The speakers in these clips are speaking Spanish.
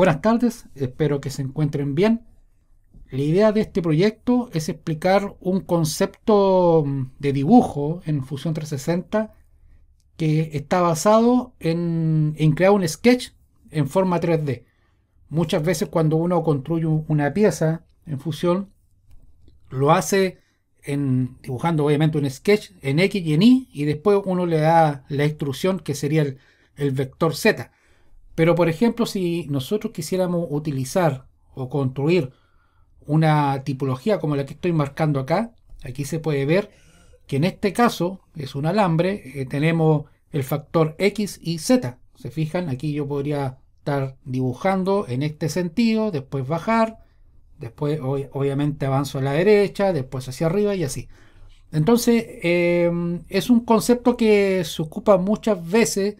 Buenas tardes, espero que se encuentren bien. La idea de este proyecto es explicar un concepto mm, de dibujo en Fusion 360 que está basado en, crear un sketch en forma 3D. Muchas veces cuando uno construye una pieza en Fusion, lo hace dibujando obviamente un sketch en X y en Y y después uno le da la instrucción que sería el vector Z. Pero, por ejemplo, si nosotros quisiéramos utilizar o construir una tipología como la que estoy marcando acá, aquí se puede ver que en este caso es un alambre, eh, tenemos el factor X y Z. Se fijan, aquí yo podría estar dibujando en este sentido, después bajar, después obviamente avanzo a la derecha, después hacia arriba y así. Entonces eh, es un concepto que se ocupa muchas veces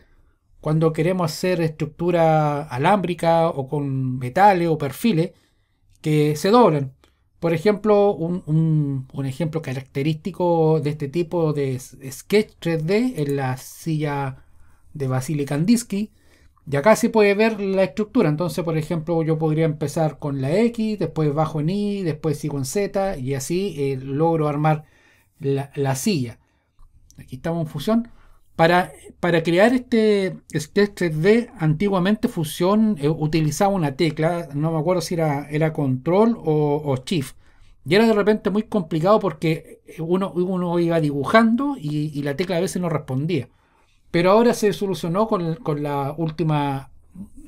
cuando queremos hacer estructura alámbrica o con metales o perfiles que se doblen. Por ejemplo, un, ejemplo característico de este tipo de sketch 3D en la silla de Vasily Kandinsky. Y acá se puede ver la estructura. Entonces, por ejemplo, yo podría empezar con la X, después bajo en Y, después sigo en Z y así eh, logro armar la, la silla. Aquí estamos en fusión. Para, crear este sketch este 3D, antiguamente Fusion eh, utilizaba una tecla, no me acuerdo si era, era control o, shift. Y era de repente muy complicado porque eh, uno, uno iba dibujando y, la tecla a veces no respondía. Pero ahora se solucionó con, con, la última,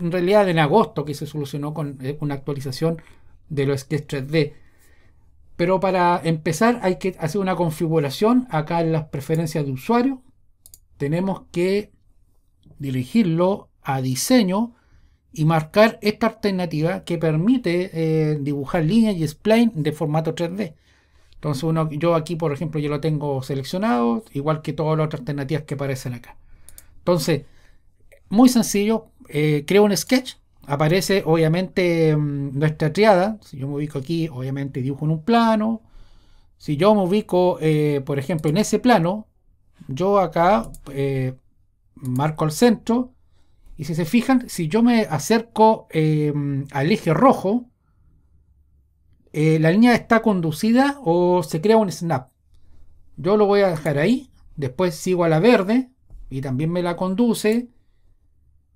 en realidad en agosto que se solucionó con eh, una actualización de los Sketch 3D. Pero para empezar hay que hacer una configuración acá en las preferencias de usuario tenemos que dirigirlo a diseño y marcar esta alternativa que permite eh, dibujar líneas y spline de formato 3D. Entonces yo aquí, por ejemplo, yo lo tengo seleccionado, igual que todas las otras alternativas que aparecen acá. Entonces, muy sencillo, eh, creo un sketch, aparece obviamente mm, nuestra triada, si yo me ubico aquí, obviamente dibujo en un plano, si yo me ubico, eh, por ejemplo, en ese plano, yo acá eh, marco el centro y si se fijan, si yo me acerco em, al eje rojo, eh, la línea está conducida o se crea un snap. Yo lo voy a dejar ahí, después sigo a la verde y también me la conduce.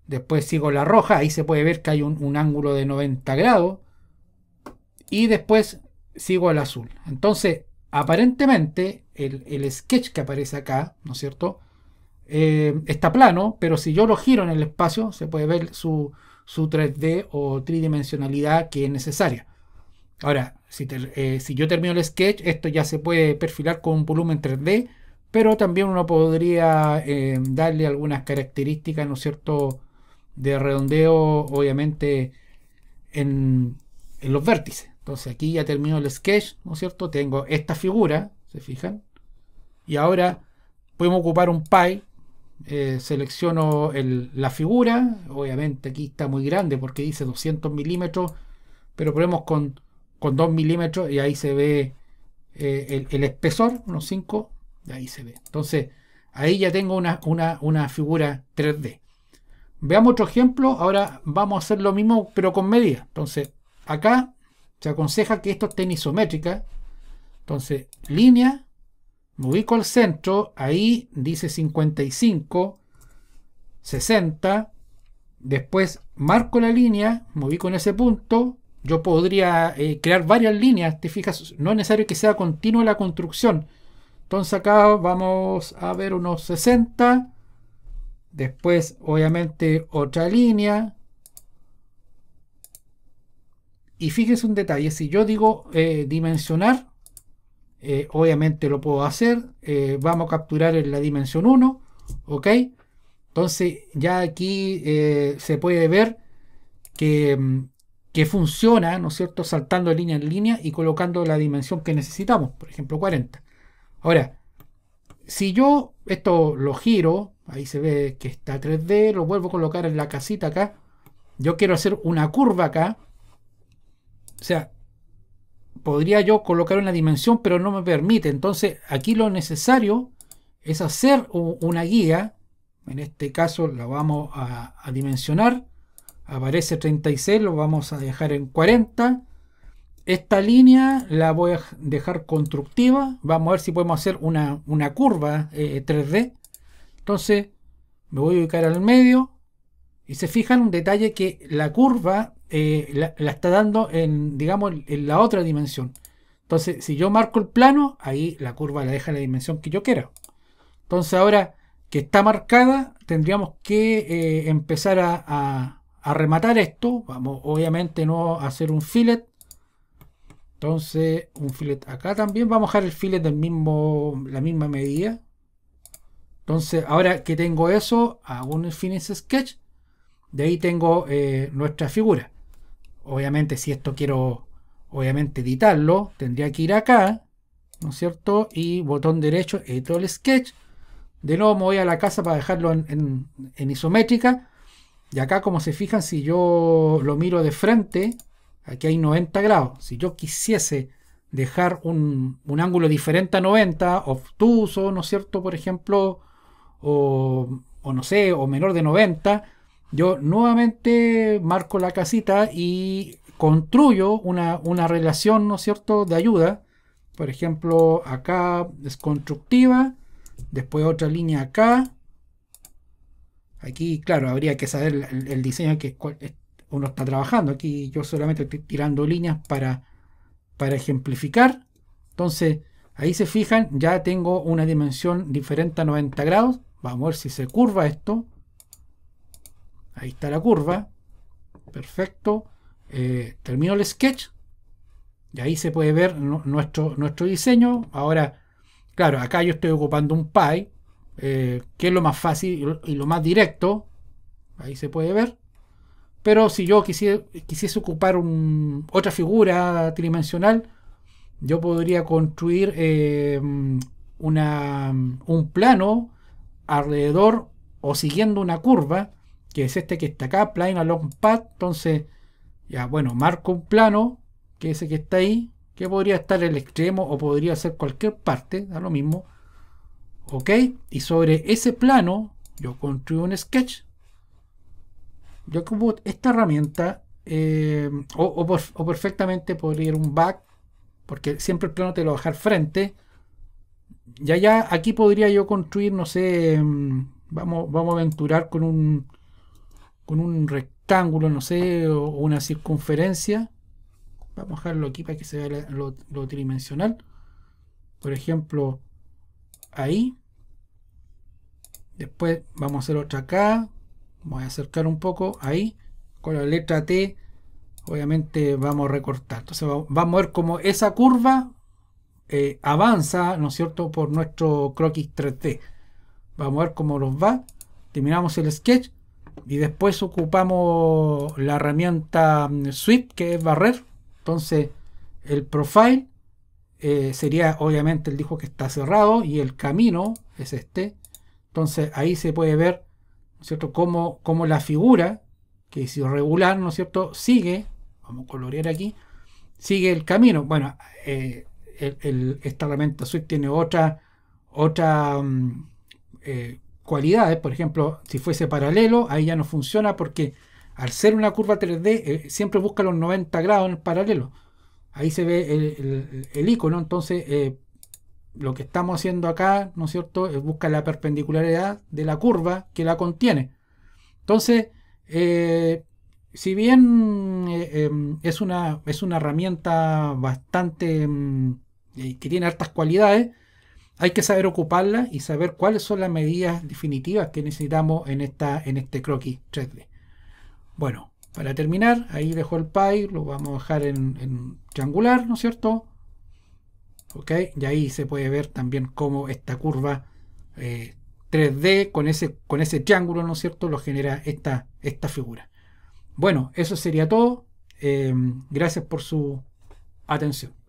Después sigo la roja, ahí se puede ver que hay un, un ángulo de 90 grados. Y después sigo al azul. Entonces, aparentemente el, sketch que aparece acá, ¿no es cierto? Eh, está plano, pero si yo lo giro en el espacio, se puede ver su, 3D o tridimensionalidad que es necesaria. Ahora, si, eh, si, yo termino el sketch, esto ya se puede perfilar con un volumen 3D, pero también uno podría eh, darle algunas características, ¿no es cierto?, de redondeo, obviamente, en, en los vértices. Entonces aquí ya termino el sketch, ¿no es cierto? Tengo esta figura, ¿se fijan? Y ahora podemos ocupar un pie. Eh, selecciono la figura. Obviamente aquí está muy grande porque dice 200 milímetros. Pero probemos con, con 2 milímetros y ahí se ve eh, el, espesor, unos 5. Y ahí se ve. Entonces ahí ya tengo una, una, figura 3D. Veamos otro ejemplo. Ahora vamos a hacer lo mismo, pero con media. Entonces, acá se aconseja que esto esté en isométrica. Entonces, línea, me ubico al centro, ahí dice 55, 60, después marco la línea, moví con en ese punto, yo podría eh, crear varias líneas, te fijas, no es necesario que sea continua la construcción. Entonces acá vamos a ver unos 60, después obviamente otra línea. Y fíjese un detalle, si yo digo eh, dimensionar, eh, obviamente lo puedo hacer. Eh, vamos a capturar en la dimensión 1, ¿ok? Entonces ya aquí eh, se puede ver que, mm, que funciona, ¿no es cierto? Saltando línea en línea y colocando la dimensión que necesitamos, por ejemplo 40. Ahora, si yo esto lo giro, ahí se ve que está 3D, lo vuelvo a colocar en la casita acá. Yo quiero hacer una curva acá. O sea, podría yo colocar una dimensión, pero no me permite. Entonces, aquí lo necesario es hacer una guía. En este caso la vamos a, dimensionar. Aparece 36, lo vamos a dejar en 40. Esta línea la voy a dejar constructiva. Vamos a ver si podemos hacer una, una curva 3D. Eh, Entonces, me voy a ubicar al medio. Y se fijan un detalle que la curva eh, la, está dando en, digamos, en la otra dimensión. Entonces, si yo marco el plano, ahí la curva la deja en la dimensión que yo quiera. Entonces, ahora que está marcada, tendríamos que eh, empezar a, rematar esto. Vamos, obviamente, no hacer un fillet. Entonces, un fillet acá también. Vamos a dejar el fillet del mismo, la misma medida. Entonces, ahora que tengo eso, hago un finish sketch de ahí tengo eh, nuestra figura. Obviamente, si esto quiero, obviamente, editarlo, tendría que ir acá, ¿no es cierto? Y botón derecho, edito el sketch. De nuevo me voy a la casa para dejarlo en, isométrica. Y acá, como se fijan, si yo lo miro de frente, aquí hay 90 grados. Si yo quisiese dejar un, ángulo diferente a 90, obtuso, ¿no es cierto? Por ejemplo, o, o no sé, o menor de 90, yo nuevamente marco la casita y construyo una, relación, ¿no es cierto?, de ayuda. Por ejemplo, acá es constructiva, después otra línea acá. Aquí, claro, habría que saber el, diseño que uno está trabajando. Aquí yo solamente estoy tirando líneas para, para ejemplificar. Entonces, ahí se fijan, ya tengo una dimensión diferente a 90 grados. Vamos a ver si se curva esto. Ahí está la curva. Perfecto. Eh, termino el sketch. Y ahí se puede ver nuestro, nuestro diseño. Ahora, claro, acá yo estoy ocupando un pie, eh, que es lo más fácil y lo más directo. Ahí se puede ver. Pero si yo quisiera, quisiese ocupar un, otra figura tridimensional, yo podría construir eh, un plano alrededor o siguiendo una curva que es este que está acá, plane along path. Entonces, ya bueno, marco un plano, que es ese que está ahí, que podría estar el extremo o podría ser cualquier parte, da lo mismo. Ok, y sobre ese plano, yo construyo un sketch. Yo con esta herramienta, eh, o, perfectamente podría ir un back, porque siempre el plano te lo va a dejar frente. Ya, ya, aquí podría yo construir, no sé, mm, vamos, vamos a aventurar con un, con un rectángulo, no sé, o, una circunferencia. Vamos a dejarlo aquí para que se vea lo, tridimensional. Por ejemplo, ahí. Después vamos a hacer otra acá. Voy a acercar un poco ahí. Con la letra T, obviamente vamos a recortar. Entonces vamos a ver cómo esa curva eh, avanza, ¿no es cierto?, por nuestro croquis 3D. Vamos a ver cómo nos va. Terminamos el sketch y después ocupamos la herramienta mm, Sweep, que es barrer. Entonces, el profile eh, sería obviamente el disco que está cerrado y el camino es este. Entonces, ahí se puede ver, ¿no cierto?, cómo, cómo la figura, que es regular ¿no es cierto?, sigue, vamos a colorear aquí, sigue el camino. Bueno, eh, esta herramienta sweep tiene otra, otra mm, eh, cualidades, por ejemplo, si fuese paralelo, ahí ya no funciona porque al ser una curva 3D eh, siempre busca los 90 grados en el paralelo. Ahí se ve el, icono, entonces eh, lo que estamos haciendo acá, ¿no es cierto?, busca la perpendicularidad de la curva que la contiene. Entonces, eh, si bien em, es, una, es una herramienta bastante mm, que tiene hartas cualidades, hay que saber ocuparla y saber cuáles son las medidas definitivas que necesitamos en, esta, en este croquis 3D. Bueno, para terminar, ahí dejo el pie, lo vamos a dejar en, triangular, ¿no es cierto? Ok, y ahí se puede ver también cómo esta curva 3D eh, con ese, con ese triángulo, ¿no es cierto?, lo genera esta, esta figura. Bueno, eso sería todo. Eh, gracias por su atención.